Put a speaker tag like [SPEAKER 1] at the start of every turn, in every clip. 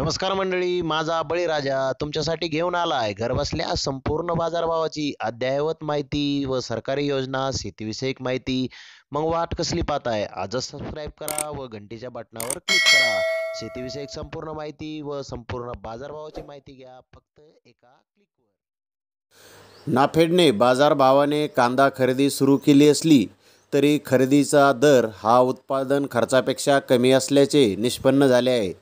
[SPEAKER 1] नमस्कार मंडळी माझा बळीराजा तुमच्यासाठी घेऊन आलाय घरबसल्या संपूर्ण बाजारभावाची अद्ययावत माहिती व सरकारी योजना शेतीविषयक माहिती मग वाट कसली पाहताय आजच सबस्क्राईब करा व घंटीच्या बटनावर क्लिक करा शेतीविषयक संपूर्ण माहिती व संपूर्ण बाजारभावाची माहिती घ्या फक्त एका क्लिकवर नाफेडने बाजारभावाने कांदा खरेदी सुरू केली असली तरी खरेदीचा दर हा उत्पादन खर्चापेक्षा कमी असल्याचे निष्पन्न झाले आहे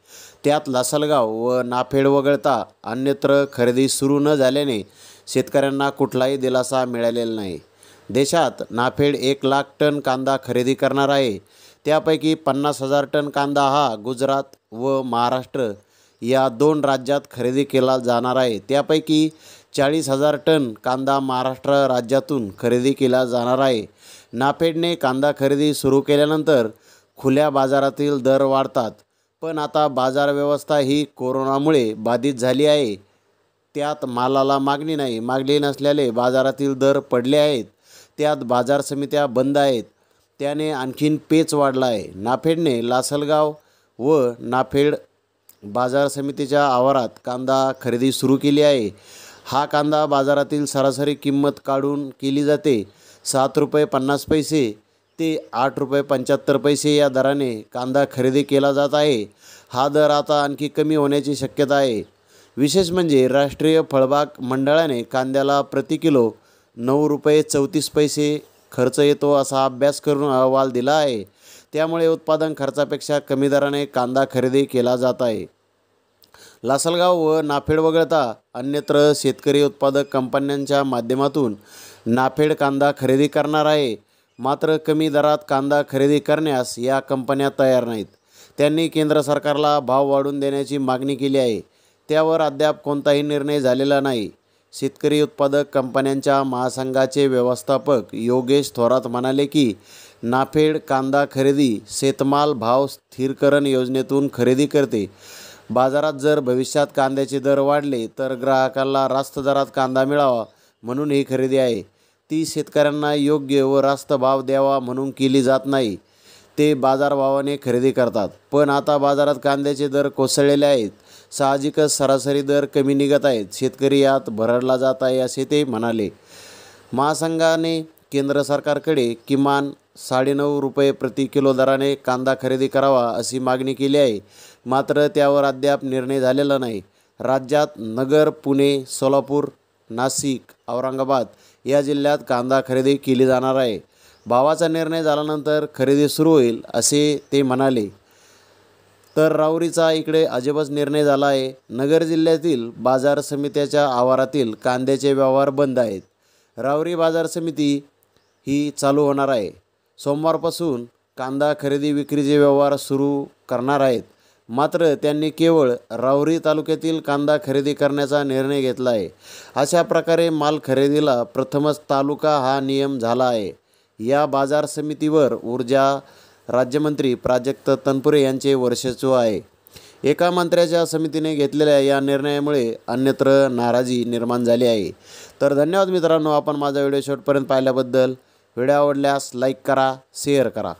[SPEAKER 1] त्यात लासलगाव व नाफेड वगळता अन्यत्र खरेदी सुरू न झाल्याने शेतकऱ्यांना कुठलाही दिलासा मिळालेला नाही देशात नाफेड एक लाख टन कांदा खरेदी करणार आहे त्यापैकी पन्नास हजार टन कांदा हा गुजरात व महाराष्ट्र या दोन राज्यात खरेदी केला जाणार आहे त्यापैकी चाळीस हजार टन कांदा महाराष्ट्र राज्यातून खरेदी केला जाणार आहे नाफेडने कांदा खरेदी सुरू केल्यानंतर खुल्या बाजारातील दर वाढतात पण आता बाजार व्यवस्था ही कोरोनामुळे बाधित झाली आहे त्यात मालाला मागणी नाही मागणी नसल्याने बाजारातील दर पडले आहेत त्यात बाजार समित्या बंद आहेत त्याने आणखीन पेच वाढला आहे नाफेडने लासलगाव व नाफेड बाजार समितीच्या आवारात कांदा खरेदी सुरू केली आहे हा कांदा बाजारातील सरासरी किंमत काढून केली जाते सात रुपये पन्नास पैसे ते आठ रुपये पंच्याहत्तर पैसे या दराने कांदा खरेदी केला जात आहे हा दर आता आणखी कमी होण्याची शक्यता आहे विशेष म्हणजे राष्ट्रीय फळबाग मंडळाने कांद्याला प्रति किलो नऊ रुपये चौतीस पैसे खर्च येतो असा अभ्यास करून अहवाल दिला आहे त्यामुळे उत्पादन खर्चापेक्षा कमी दराने कांदा खरेदी केला जात आहे लासलगाव व नाफेड वगळता अन्यत्र शेतकरी उत्पादक कंपन्यांच्या माध्यमातून नाफेड कांदा खरेदी करणार आहे मात्र कमी दरात कांदा खरेदी करण्यास या कंपन्या तयार नाहीत त्यांनी केंद्र सरकारला भाव वाढून देण्याची मागणी केली आहे त्यावर अद्याप कोणताही निर्णय झालेला नाही शेतकरी उत्पादक कंपन्यांच्या महासंघाचे व्यवस्थापक योगेश थोरात म्हणाले की नाफेड कांदा खरेदी शेतमाल भाव स्थिरकरण योजनेतून खरेदी करते बाजारात जर भविष्यात कांद्याचे दर वाढले तर ग्राहकाला रास्त दरात कांदा मिळावा म्हणून ही खरेदी आहे ती शेतकऱ्यांना योग्य व रास्त भाव द्यावा म्हणून केली जात नाही ते बाजारभावाने खरेदी करतात पण आता बाजारात कांद्याचे दर कोसळलेले आहेत साहजिकच सरासरी दर कमी निघत आहेत शेतकरी यात भरडला जात आहे असे ते म्हणाले महासंघाने केंद्र सरकारकडे किमान साडेनऊ रुपये प्रति किलो दराने कांदा खरेदी करावा अशी मागणी केली आहे मात्र त्यावर अद्याप निर्णय झालेला नाही राज्यात नगर पुणे सोलापूर नाशिक औरंगाबाद या जिल्ह्यात कांदा खरेदी केली जाणार आहे भावाचा निर्णय झाल्यानंतर खरेदी सुरू होईल असे ते म्हणाले तर राऊरीचा इकडे अजिबच निर्णय झाला आहे नगर जिल्ह्यातील बाजार समित्याच्या आवारातील कांद्याचे व्यवहार बंद आहेत राऊरी बाजार समिती ही चालू होणार आहे सोमवारपासून कांदा खरेदी विक्रीचे व्यवहार सुरू करणार आहेत मात्र त्यांनी केवळ रावरी तालुक्यातील कांदा खरेदी करण्याचा निर्णय घेतला आहे अशा प्रकारे माल खरेदीला प्रथमच तालुका हा नियम झाला आहे या बाजार समितीवर ऊर्जा राज्यमंत्री प्राजक्त तनपुरे यांचे वर्चस्व आहे एका मंत्र्याच्या समितीने घेतलेल्या या निर्णयामुळे अन्यत्र नाराजी निर्माण झाली आहे तर धन्यवाद मित्रांनो आपण माझा व्हिडिओ शेवटपर्यंत पाहिल्याबद्दल व्हिडिओ आवडल्यास लाईक करा शेअर करा